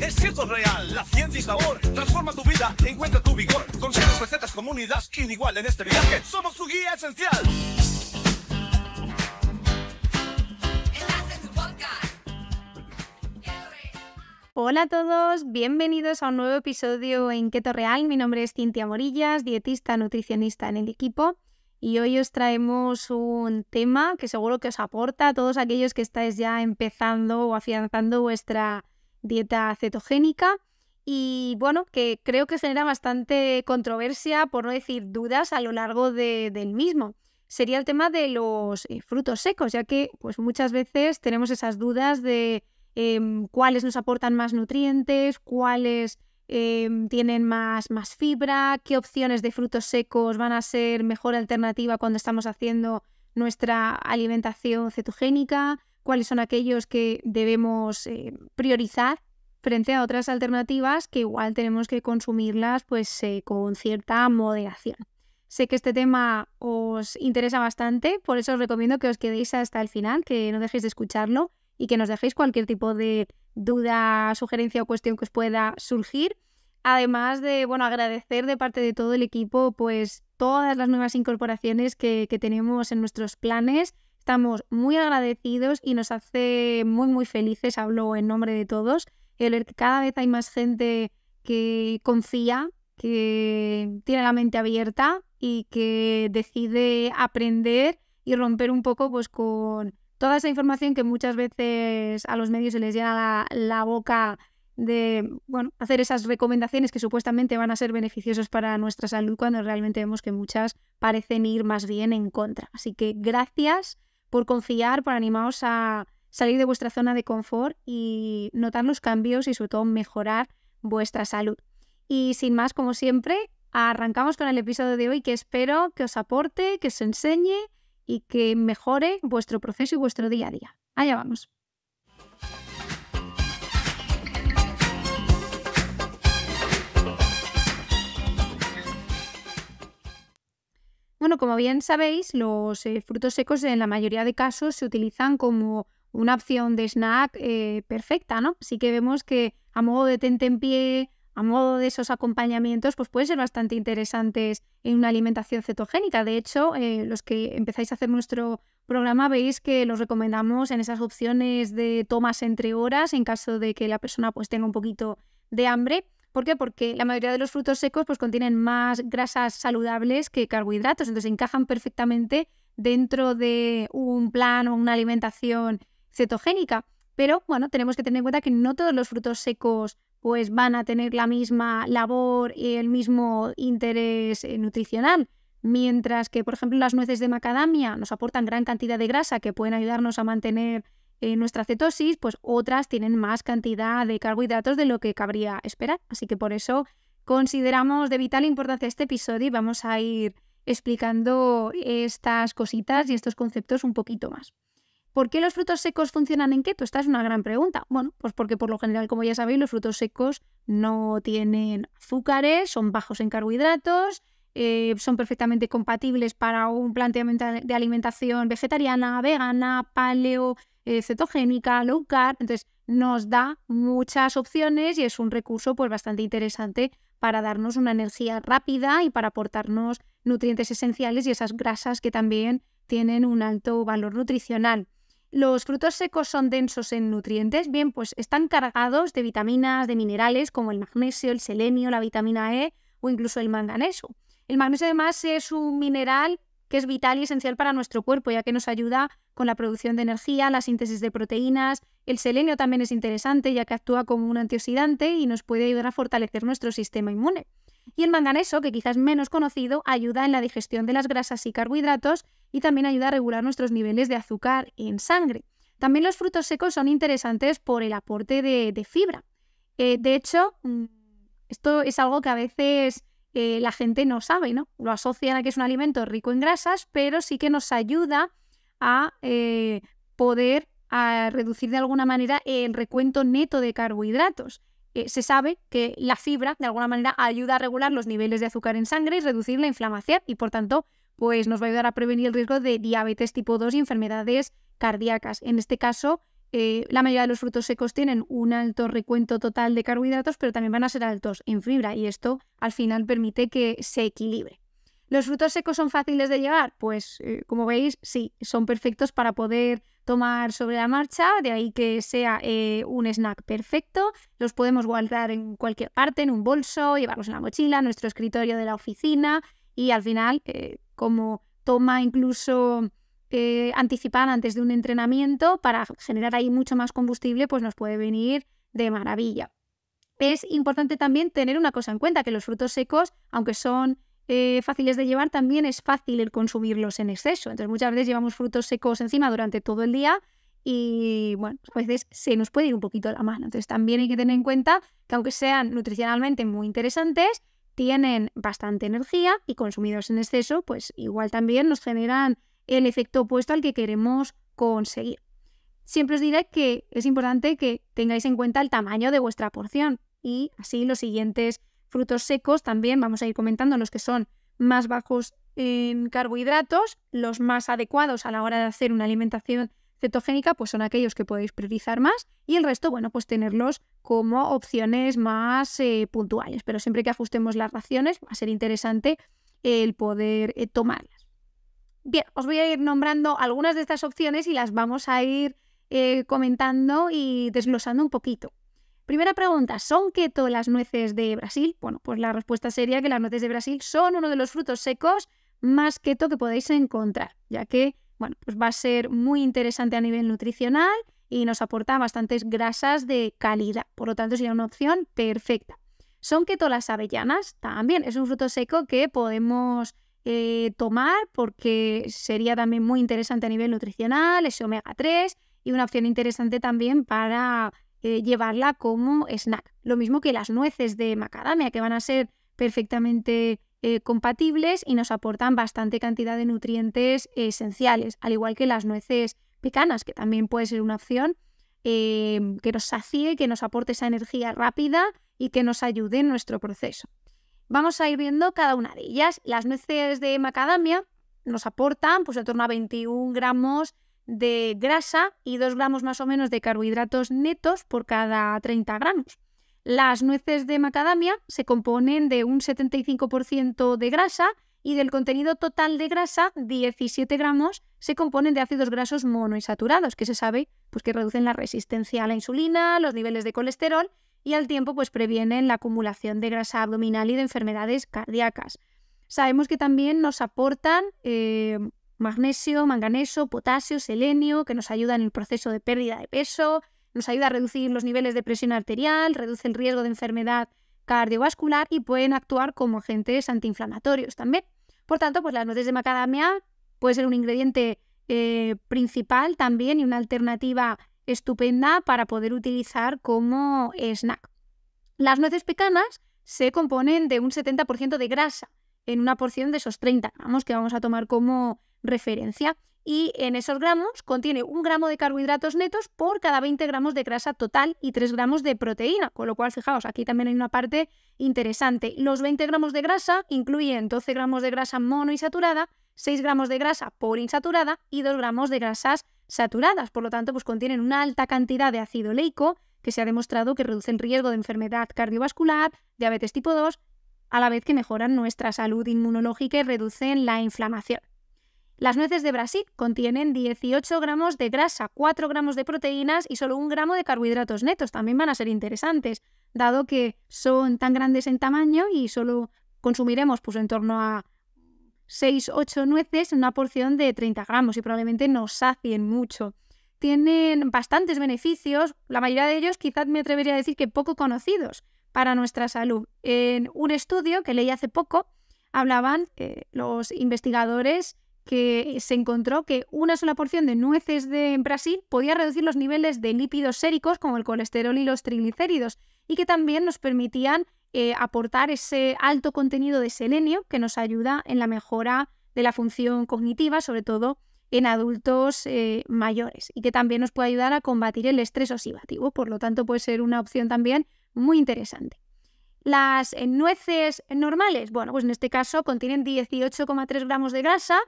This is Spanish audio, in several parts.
es cierto real, la ciencia y sabor, transforma tu vida, encuentra tu vigor, consejos, recetas, comunidades, igual en este viaje, somos tu guía esencial. Hola a todos, bienvenidos a un nuevo episodio en Keto Real. Mi nombre es Cintia Morillas, dietista, nutricionista en el equipo. Y hoy os traemos un tema que seguro que os aporta a todos aquellos que estáis ya empezando o afianzando vuestra dieta cetogénica y bueno, que creo que genera bastante controversia, por no decir dudas, a lo largo de, del mismo. Sería el tema de los eh, frutos secos, ya que pues muchas veces tenemos esas dudas de em, cuáles nos aportan más nutrientes, cuáles em, tienen más, más fibra, qué opciones de frutos secos van a ser mejor alternativa cuando estamos haciendo nuestra alimentación cetogénica cuáles son aquellos que debemos eh, priorizar frente a otras alternativas que igual tenemos que consumirlas pues eh, con cierta moderación. Sé que este tema os interesa bastante, por eso os recomiendo que os quedéis hasta el final, que no dejéis de escucharlo y que nos dejéis cualquier tipo de duda, sugerencia o cuestión que os pueda surgir. Además de, bueno, agradecer de parte de todo el equipo, pues todas las nuevas incorporaciones que tenemos en nuestros planes Estamos muy agradecidos y nos hace muy, muy felices, hablo en nombre de todos, el ver que cada vez hay más gente que confía, que tiene la mente abierta y que decide aprender y romper un poco pues, con toda esa información que muchas veces a los medios se les llena la, boca de bueno, hacer esas recomendaciones que supuestamente van a ser beneficiosas para nuestra salud cuando realmente vemos que muchas parecen ir más bien en contra. Así que gracias por confiar, por animaros a salir de vuestra zona de confort y notar los cambios y sobre todo mejorar vuestra salud. Y sin más, como siempre, arrancamos con el episodio de hoy que espero que os aporte, que os enseñe y que mejore vuestro proceso y vuestro día a día. Allá vamos. Bueno, como bien sabéis, los eh, frutos secos en la mayoría de casos se utilizan como una opción de snack eh, perfecta, ¿no? Así que vemos que a modo de tentempié, a modo de esos acompañamientos, pues pueden ser bastante interesantes en una alimentación cetogénica. De hecho, eh, los que empezáis a hacer nuestro programa veis que los recomendamos en esas opciones de tomas entre horas en caso de que la persona pues tenga un poquito de hambre. ¿Por qué? Porque la mayoría de los frutos secos pues, contienen más grasas saludables que carbohidratos, entonces encajan perfectamente dentro de un plan o una alimentación cetogénica. Pero bueno, tenemos que tener en cuenta que no todos los frutos secos pues, van a tener la misma labor y el mismo interés eh, nutricional. Mientras que, por ejemplo, las nueces de macadamia nos aportan gran cantidad de grasa que pueden ayudarnos a mantener eh, nuestra cetosis, pues otras tienen más cantidad de carbohidratos de lo que cabría esperar. Así que por eso consideramos de vital importancia este episodio y vamos a ir explicando estas cositas y estos conceptos un poquito más. ¿Por qué los frutos secos funcionan en keto? Esta es una gran pregunta. Bueno, pues porque por lo general, como ya sabéis, los frutos secos no tienen azúcares, son bajos en carbohidratos, eh, son perfectamente compatibles para un planteamiento de alimentación vegetariana, vegana, paleo, eh, cetogénica, low carb. Entonces, nos da muchas opciones y es un recurso pues, bastante interesante para darnos una energía rápida y para aportarnos nutrientes esenciales y esas grasas que también tienen un alto valor nutricional. Los frutos secos son densos en nutrientes, bien, pues están cargados de vitaminas, de minerales como el magnesio, el selenio, la vitamina E o incluso el manganeso. El magnesio además es un mineral que es vital y esencial para nuestro cuerpo, ya que nos ayuda con la producción de energía, la síntesis de proteínas. El selenio también es interesante, ya que actúa como un antioxidante y nos puede ayudar a fortalecer nuestro sistema inmune. Y el manganeso, que quizás menos conocido, ayuda en la digestión de las grasas y carbohidratos y también ayuda a regular nuestros niveles de azúcar en sangre. También los frutos secos son interesantes por el aporte de, fibra. Eh, de hecho, mm, esto es algo que a veces la gente no sabe, ¿no? Lo asocian a que es un alimento rico en grasas, pero sí que nos ayuda a eh, poder reducir de alguna manera el recuento neto de carbohidratos. Eh, se sabe que la fibra de alguna manera ayuda a regular los niveles de azúcar en sangre y reducir la inflamación y por tanto pues nos va a ayudar a prevenir el riesgo de diabetes tipo 2 y enfermedades cardíacas. En este caso, eh, la mayoría de los frutos secos tienen un alto recuento total de carbohidratos, pero también van a ser altos en fibra y esto al final permite que se equilibre. ¿Los frutos secos son fáciles de llevar? Pues eh, como veis, sí, son perfectos para poder tomar sobre la marcha, de ahí que sea eh, un snack perfecto. Los podemos guardar en cualquier parte, en un bolso, llevarlos en la mochila, en nuestro escritorio de la oficina y al final, como toma incluso eh, anticipar antes de un entrenamiento para generar ahí mucho más combustible, pues nos puede venir de maravilla. Es importante también tener una cosa en cuenta, que los frutos secos, aunque son eh, fáciles de llevar, también es fácil el consumirlos en exceso. Entonces muchas veces llevamos frutos secos encima durante todo el día y bueno, pues a veces se nos puede ir un poquito la mano. Entonces también hay que tener en cuenta que aunque sean nutricionalmente muy interesantes, tienen bastante energía y consumidos en exceso, pues igual también nos generan el efecto opuesto al que queremos conseguir. Siempre os diré que es importante que tengáis en cuenta el tamaño de vuestra porción y así los siguientes frutos secos también vamos a ir comentando los que son más bajos en carbohidratos, los más adecuados a la hora de hacer una alimentación cetogénica, pues son aquellos que podéis priorizar más y el resto, bueno, pues tenerlos como opciones más eh, puntuales. Pero siempre que ajustemos las raciones va a ser interesante el poder eh, tomarlas. Bien, os voy a ir nombrando algunas de estas opciones y las vamos a ir eh, comentando y desglosando un poquito. Primera pregunta, ¿son keto las nueces de Brasil? Bueno, pues la respuesta sería que las nueces de Brasil son uno de los frutos secos más keto que podéis encontrar, ya que bueno, pues va a ser muy interesante a nivel nutricional y nos aporta bastantes grasas de calidad. Por lo tanto, sería una opción perfecta. Son keto las avellanas, también es un fruto seco que podemos eh, tomar porque sería también muy interesante a nivel nutricional, ese omega 3 y una opción interesante también para eh, llevarla como snack. Lo mismo que las nueces de macadamia, que van a ser perfectamente eh, compatibles y nos aportan bastante cantidad de nutrientes esenciales, al igual que las nueces pecanas, que también puede ser una opción que nos sacie, que nos aporte esa energía rápida y que nos ayude en nuestro proceso. Vamos a ir viendo cada una de ellas. Las nueces de macadamia nos aportan pues en torno a 21 gramos de grasa y 2 gramos más o menos de carbohidratos netos por cada 30 gramos. Las nueces de macadamia se componen de un 75% de grasa y del contenido total de grasa, 17 gramos se componen de ácidos grasos monoinsaturados, que se sabe pues, que reducen la resistencia a la insulina, los niveles de colesterol y al tiempo pues previenen la acumulación de grasa abdominal y de enfermedades cardíacas. Sabemos que también nos aportan eh, magnesio, manganeso, potasio, selenio, que nos ayuda en el proceso de pérdida de peso, nos ayuda a reducir los niveles de presión arterial, reduce el riesgo de enfermedad cardiovascular y pueden actuar como agentes antiinflamatorios también. Por tanto, pues las nueces de macadamia puede ser un ingrediente eh, principal también y una alternativa estupenda para poder utilizar como snack. Las nueces pecanas se componen de un 70% de grasa en una porción de esos 30 gramos que vamos a tomar como referencia. Y en esos gramos contiene un gramo de carbohidratos netos por cada 20 gramos de grasa total y 3 gramos de proteína. Con lo cual, fijaos, aquí también hay una parte interesante. Los 20 gramos de grasa incluyen 12 gramos de grasa monoinsaturada, 6 gramos de grasa por insaturada y 2 gramos de grasas saturadas, por lo tanto, pues contienen una alta cantidad de ácido leico que se ha demostrado que reducen riesgo de enfermedad cardiovascular, diabetes tipo 2, a la vez que mejoran nuestra salud inmunológica y reducen la inflamación. Las nueces de Brasil contienen 18 gramos de grasa, 4 gramos de proteínas y solo un gramo de carbohidratos netos. También van a ser interesantes, dado que son tan grandes en tamaño y solo consumiremos pues, en torno a 6-8 nueces en una porción de 30 gramos y probablemente nos sacien mucho. Tienen bastantes beneficios, la mayoría de ellos quizás me atrevería a decir que poco conocidos para nuestra salud. En un estudio que leí hace poco, hablaban eh, los investigadores que se encontró que una sola porción de nueces de Brasil podía reducir los niveles de lípidos séricos como el colesterol y los triglicéridos y que también nos permitían eh, aportar ese alto contenido de selenio que nos ayuda en la mejora de la función cognitiva, sobre todo en adultos eh, mayores, y que también nos puede ayudar a combatir el estrés oxidativo. Por lo tanto, puede ser una opción también muy interesante. Las nueces normales, bueno, pues en este caso contienen 18,3 gramos de grasa,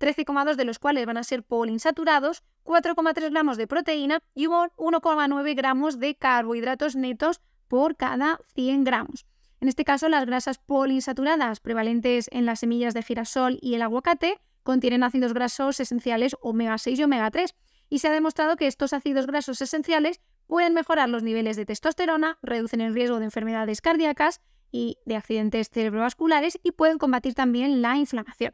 13,2 de los cuales van a ser poliinsaturados, 4,3 gramos de proteína y 1,9 gramos de carbohidratos netos por cada 100 gramos. En este caso, las grasas poliinsaturadas prevalentes en las semillas de girasol y el aguacate contienen ácidos grasos esenciales omega 6 y omega 3, y se ha demostrado que estos ácidos grasos esenciales pueden mejorar los niveles de testosterona, reducen el riesgo de enfermedades cardíacas y de accidentes cerebrovasculares y pueden combatir también la inflamación.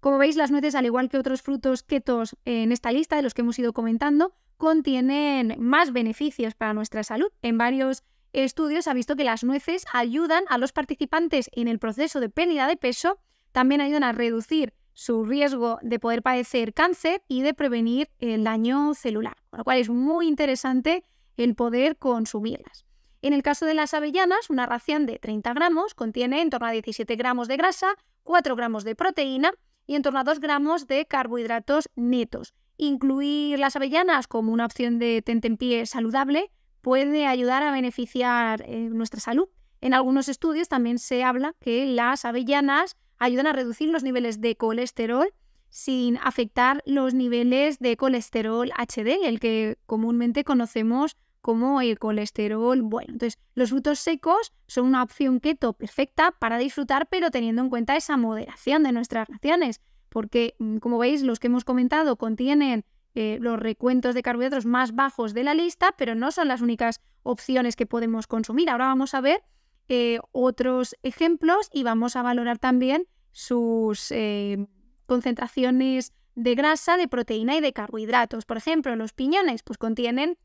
Como veis, las nueces, al igual que otros frutos ketos en esta lista de los que hemos ido comentando, contienen más beneficios para nuestra salud en varios estudios ha visto que las nueces ayudan a los participantes en el proceso de pérdida de peso, también ayudan a reducir su riesgo de poder padecer cáncer y de prevenir el daño celular, con lo cual es muy interesante el poder consumirlas. En el caso de las avellanas, una ración de 30 gramos contiene en torno a 17 gramos de grasa, 4 gramos de proteína y en torno a 2 gramos de carbohidratos netos. Incluir las avellanas como una opción de tentempié saludable puede ayudar a beneficiar eh, nuestra salud. En algunos estudios también se habla que las avellanas ayudan a reducir los niveles de colesterol sin afectar los niveles de colesterol HDL, el que comúnmente conocemos como el colesterol bueno. Entonces, los frutos secos son una opción keto perfecta para disfrutar, pero teniendo en cuenta esa moderación de nuestras raciones, porque mm, como veis, los que hemos comentado contienen eh, los recuentos de carbohidratos más bajos de la lista, pero no son las únicas opciones que podemos consumir. Ahora vamos a ver eh, otros ejemplos y vamos a valorar también sus eh, concentraciones de grasa, de proteína y de carbohidratos. Por ejemplo, los piñones pues, contienen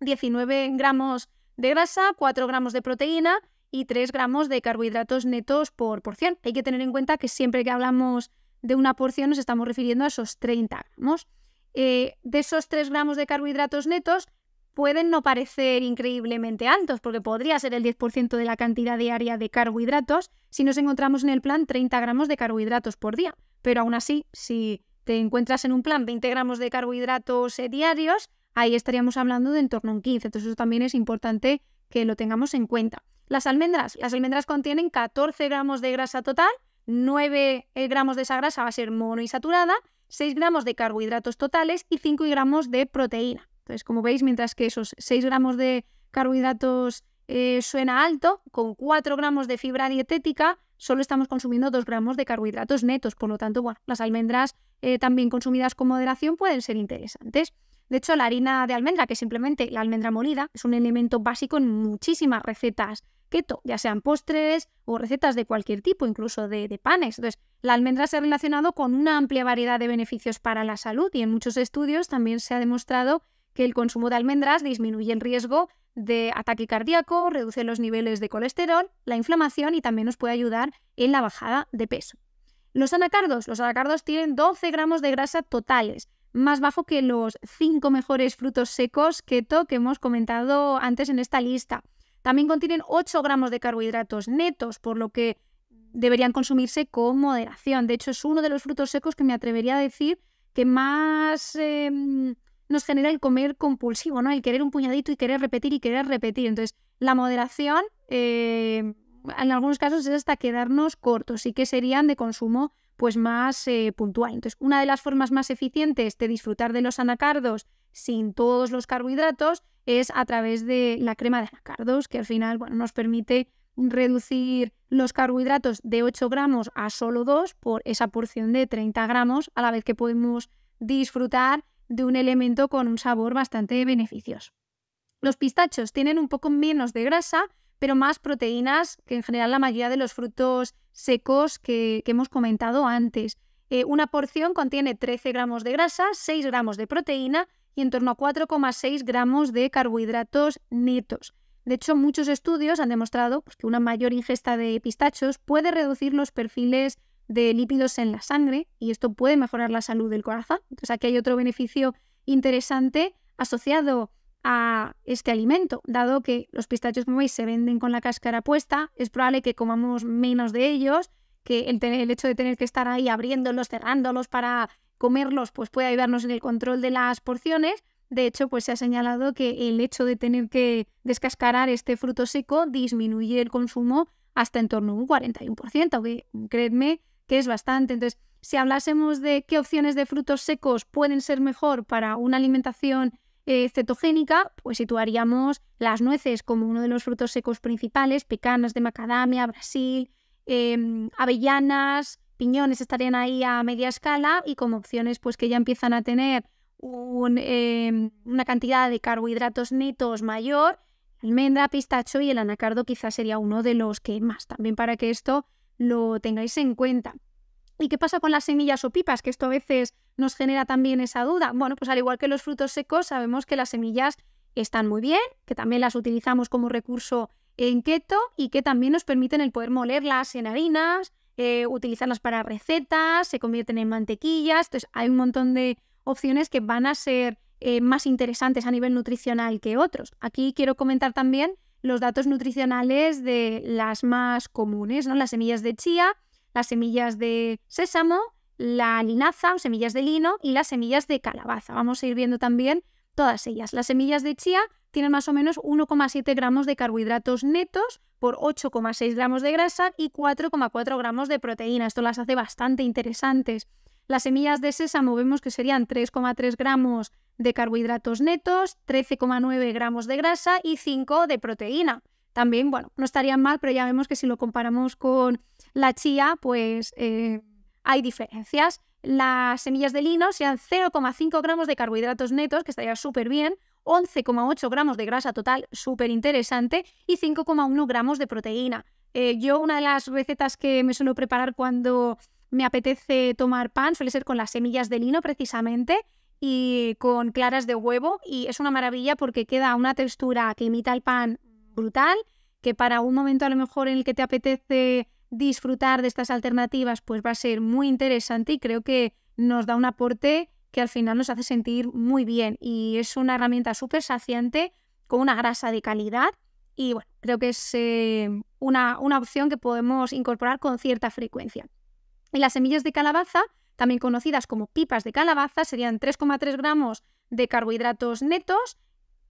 19 gramos de grasa, 4 gramos de proteína y 3 gramos de carbohidratos netos por porción. Hay que tener en cuenta que siempre que hablamos de una porción nos estamos refiriendo a esos 30 gramos. Eh, de esos 3 gramos de carbohidratos netos pueden no parecer increíblemente altos, porque podría ser el 10% de la cantidad diaria de carbohidratos si nos encontramos en el plan 30 gramos de carbohidratos por día. Pero aún así, si te encuentras en un plan 20 gramos de carbohidratos eh, diarios, ahí estaríamos hablando de en torno a un 15. Entonces eso también es importante que lo tengamos en cuenta. Las almendras. Las almendras contienen 14 gramos de grasa total, 9 eh, gramos de esa grasa va a ser monoinsaturada 6 gramos de carbohidratos totales y 5 gramos de proteína. Entonces, como veis, mientras que esos 6 gramos de carbohidratos eh, suena alto, con 4 gramos de fibra dietética solo estamos consumiendo 2 gramos de carbohidratos netos. Por lo tanto, bueno, las almendras eh, también consumidas con moderación pueden ser interesantes. De hecho, la harina de almendra, que es simplemente la almendra molida, es un elemento básico en muchísimas recetas keto, ya sean postres o recetas de cualquier tipo, incluso de, panes. Entonces, la almendra se ha relacionado con una amplia variedad de beneficios para la salud y en muchos estudios también se ha demostrado que el consumo de almendras disminuye el riesgo de ataque cardíaco, reduce los niveles de colesterol, la inflamación y también nos puede ayudar en la bajada de peso. Los anacardos. Los anacardos tienen 12 gramos de grasa totales más bajo que los cinco mejores frutos secos keto que hemos comentado antes en esta lista. También contienen 8 gramos de carbohidratos netos, por lo que deberían consumirse con moderación. De hecho, es uno de los frutos secos que me atrevería a decir que más em, nos genera el comer compulsivo, ¿no? El querer un puñadito y querer repetir y querer repetir. Entonces, la moderación, eh, en algunos casos, es hasta quedarnos cortos y que serían de consumo pues más eh, puntual. Entonces, una de las formas más eficientes de disfrutar de los anacardos sin todos los carbohidratos es a través de la crema de anacardos, que al final nos permite reducir los carbohidratos de 8 gramos a solo 2 por esa porción de 30 gramos, a la vez que podemos disfrutar de un elemento con un sabor bastante beneficioso. Los pistachos tienen un poco menos de grasa, pero más proteínas que en general la mayoría de los frutos secos que, hemos comentado antes. Eh, una porción contiene 13 gramos de grasa, 6 gramos de proteína y en torno a 4,6 gramos de carbohidratos netos. De hecho, muchos estudios han demostrado pues, que una mayor ingesta de pistachos puede reducir los perfiles de lípidos en la sangre y esto puede mejorar la salud del corazón. Entonces aquí hay otro beneficio interesante asociado a este alimento. Dado que los pistachos, como veis, se venden con la cáscara puesta, es probable que comamos menos de ellos, que el, hecho de tener que estar ahí abriéndolos, cerrándolos para comerlos, pues puede ayudarnos en el control de las porciones. De hecho, pues se ha señalado que el hecho de tener que descascarar este fruto seco disminuye el consumo hasta en torno a un 41%, que creedme que es bastante. Entonces, si hablásemos de qué opciones de frutos secos pueden ser mejor para una alimentación eh, cetogénica, pues situaríamos las nueces como uno de los frutos secos principales, pecanas de macadamia, Brasil, em, avellanas, piñones estarían ahí a media escala y como opciones pues que ya empiezan a tener em, una cantidad de carbohidratos netos mayor, almendra, pistacho y el anacardo quizás sería uno de los que más, también para que esto lo tengáis en cuenta. ¿Y qué pasa con las semillas o pipas? Que esto a veces nos genera también esa duda. Bueno, pues al igual que los frutos secos, sabemos que las semillas están muy bien, que también las utilizamos como recurso en keto y que también nos permiten el poder molerlas en harinas, eh, utilizarlas para recetas, se convierten en mantequillas. Entonces, hay un montón de opciones que van a ser eh, más interesantes a nivel nutricional que otros. Aquí quiero comentar también los datos nutricionales de las más comunes, ¿no? Las semillas de chía las semillas de sésamo, la linaza o semillas de lino y las semillas de calabaza. Vamos a ir viendo también todas ellas. Las semillas de chía tienen más o menos 1,7 gramos de carbohidratos netos por 8,6 gramos de grasa y 4,4 gramos de proteína. Esto las hace bastante interesantes. Las semillas de sésamo vemos que serían 3,3 gramos de carbohidratos netos, 13,9 gramos de grasa y 5 de proteína. También, bueno, no estarían mal, pero ya vemos que si lo comparamos con la chía, pues eh, hay diferencias. Las semillas de lino sean 0,5 gramos de carbohidratos netos, que estaría súper bien, 11,8 gramos de grasa total, súper interesante, y 5,1 gramos de proteína. Eh, yo una de las recetas que me suelo preparar cuando me apetece tomar pan suele ser con las semillas de lino precisamente y con claras de huevo y es una maravilla porque queda una textura que imita el pan brutal, que para un momento a lo mejor en el que te apetece disfrutar de estas alternativas, pues va a ser muy interesante y creo que nos da un aporte que al final nos hace sentir muy bien y es una herramienta súper saciante con una grasa de calidad y bueno, creo que es eh, una, una opción que podemos incorporar con cierta frecuencia. Y las semillas de calabaza, también conocidas como pipas de calabaza, serían 3,3 gramos de carbohidratos netos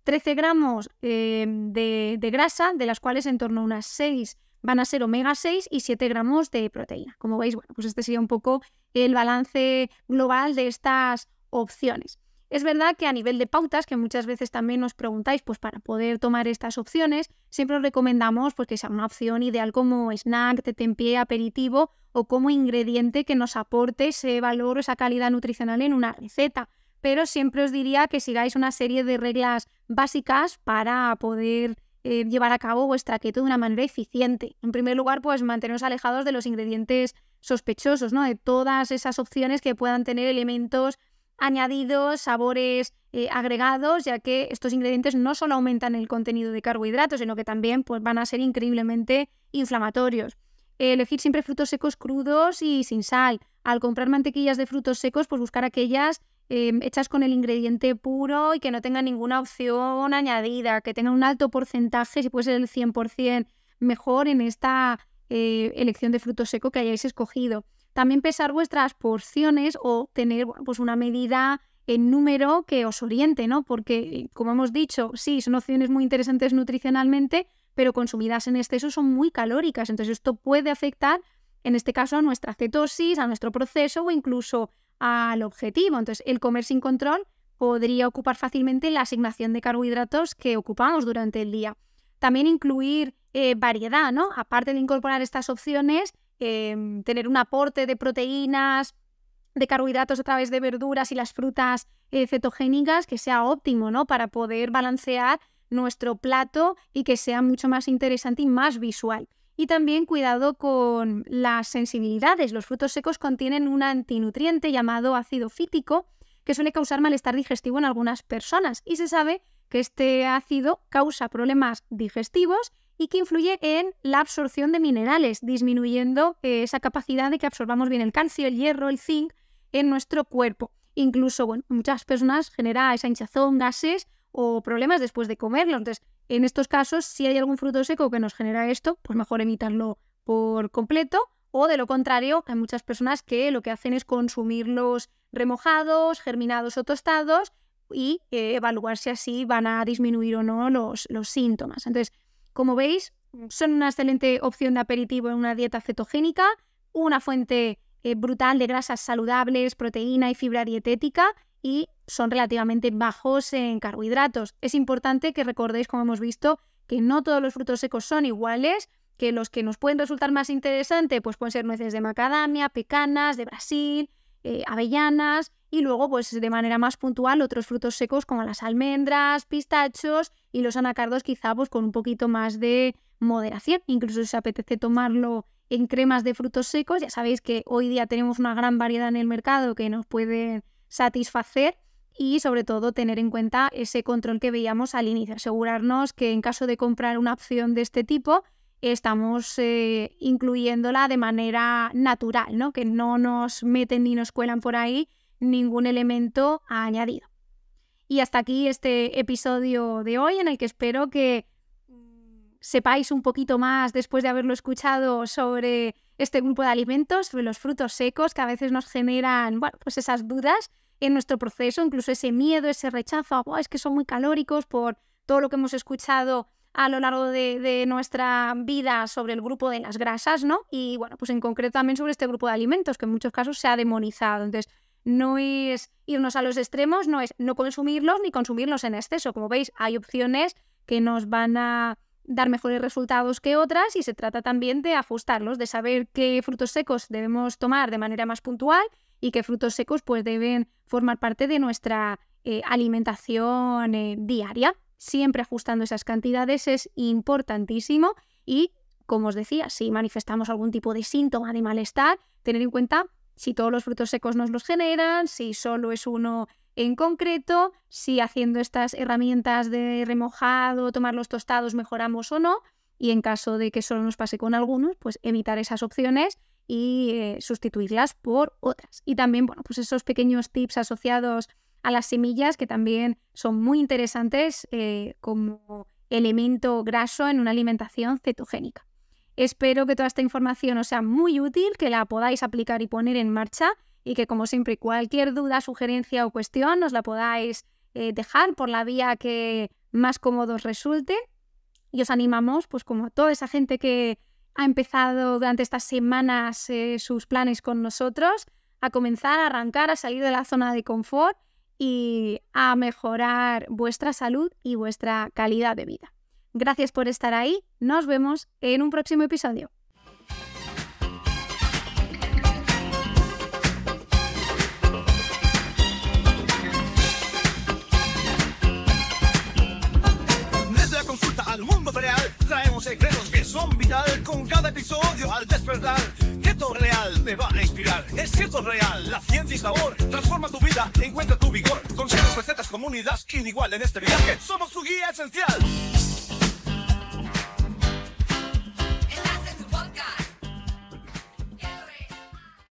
13 gramos em, de, grasa, de las cuales en torno a unas 6 van a ser omega 6 y 7 gramos de proteína. Como veis, bueno, pues este sería un poco el balance global de estas opciones. Es verdad que a nivel de pautas, que muchas veces también nos preguntáis, pues para poder tomar estas opciones, siempre os recomendamos pues, que sea una opción ideal como snack, pie, aperitivo o como ingrediente que nos aporte ese valor o esa calidad nutricional en una receta pero siempre os diría que sigáis una serie de reglas básicas para poder eh, llevar a cabo vuestra keto de una manera eficiente. En primer lugar, pues manteneros alejados de los ingredientes sospechosos, ¿no? De todas esas opciones que puedan tener elementos añadidos, sabores eh, agregados, ya que estos ingredientes no solo aumentan el contenido de carbohidratos, sino que también pues, van a ser increíblemente inflamatorios. elegir siempre frutos secos crudos y sin sal. Al comprar mantequillas de frutos secos, pues buscar aquellas hechas em, con el ingrediente puro y que no tenga ninguna opción añadida, que tenga un alto porcentaje, si puede ser el 100%, mejor en esta eh, elección de fruto seco que hayáis escogido. También pesar vuestras porciones o tener pues una medida en número que os oriente, ¿no? Porque, eh, como hemos dicho, sí, son opciones muy interesantes nutricionalmente, pero consumidas en exceso son muy calóricas. Entonces, esto puede afectar, en este caso, a nuestra cetosis, a nuestro proceso o incluso al objetivo. Entonces, el comer sin control podría ocupar fácilmente la asignación de carbohidratos que ocupamos durante el día. También incluir eh, variedad, ¿no? Aparte de incorporar estas opciones, em, tener un aporte de proteínas, de carbohidratos a través de verduras y las frutas eh, cetogénicas que sea óptimo, ¿no? Para poder balancear nuestro plato y que sea mucho más interesante y más visual. Y también cuidado con las sensibilidades. Los frutos secos contienen un antinutriente llamado ácido fítico que suele causar malestar digestivo en algunas personas y se sabe que este ácido causa problemas digestivos y que influye en la absorción de minerales, disminuyendo esa capacidad de que absorbamos bien el calcio, el hierro, el zinc en nuestro cuerpo. Incluso, bueno, muchas personas genera esa hinchazón, gases o problemas después de comerlo. Entonces, en estos casos, si hay algún fruto seco que nos genera esto, pues mejor evitarlo por completo. O de lo contrario, hay muchas personas que lo que hacen es consumirlos remojados, germinados o tostados y eh, evaluar si así van a disminuir o no los, síntomas. Entonces, como veis, son una excelente opción de aperitivo en una dieta cetogénica, una fuente eh, brutal de grasas saludables, proteína y fibra dietética y son relativamente bajos en carbohidratos. Es importante que recordéis, como hemos visto, que no todos los frutos secos son iguales, que los que nos pueden resultar más interesantes pues pueden ser nueces de macadamia, pecanas, de Brasil, eh, avellanas y luego pues de manera más puntual otros frutos secos como las almendras, pistachos y los anacardos quizá pues, con un poquito más de moderación. Incluso si apetece tomarlo en cremas de frutos secos, ya sabéis que hoy día tenemos una gran variedad en el mercado que nos puede satisfacer y sobre todo tener en cuenta ese control que veíamos al inicio, asegurarnos que en caso de comprar una opción de este tipo, estamos eh, incluyéndola de manera natural, ¿no? que no nos meten ni nos cuelan por ahí ningún elemento añadido. Y hasta aquí este episodio de hoy en el que espero que mm, sepáis un poquito más después de haberlo escuchado sobre este grupo de alimentos, sobre los frutos secos que a veces nos generan bueno, pues esas dudas en nuestro proceso, incluso ese miedo, ese rechazo, es que son muy calóricos por todo lo que hemos escuchado a lo largo de, de, nuestra vida sobre el grupo de las grasas, ¿no? Y bueno, pues en concreto también sobre este grupo de alimentos, que en muchos casos se ha demonizado. Entonces, no es irnos a los extremos, no es no consumirlos ni consumirlos en exceso. Como veis, hay opciones que nos van a dar mejores resultados que otras y se trata también de ajustarlos, de saber qué frutos secos debemos tomar de manera más puntual y que frutos secos pues deben formar parte de nuestra eh, alimentación eh, diaria. Siempre ajustando esas cantidades es importantísimo y, como os decía, si manifestamos algún tipo de síntoma de malestar, tener en cuenta si todos los frutos secos nos los generan, si solo es uno en concreto, si haciendo estas herramientas de remojado, tomar los tostados, mejoramos o no. Y en caso de que solo nos pase con algunos, pues evitar esas opciones y eh, sustituirlas por otras. Y también, bueno, pues esos pequeños tips asociados a las semillas que también son muy interesantes eh, como elemento graso en una alimentación cetogénica. Espero que toda esta información os sea muy útil, que la podáis aplicar y poner en marcha y que como siempre cualquier duda, sugerencia o cuestión nos la podáis eh, dejar por la vía que más cómodo os resulte. Y os animamos, pues como a toda esa gente que ha empezado durante estas semanas eh, sus planes con nosotros, a comenzar a arrancar, a salir de la zona de confort y a mejorar vuestra salud y vuestra calidad de vida. Gracias por estar ahí. Nos vemos en un próximo episodio. El mundo real. Traemos secretos que son vital con cada episodio al despertar. todo Real me va a inspirar. Es cierto Real, la ciencia y sabor. Transforma tu vida, encuentra tu vigor. Consejos, recetas, comunidades igual en este viaje. Somos tu guía esencial.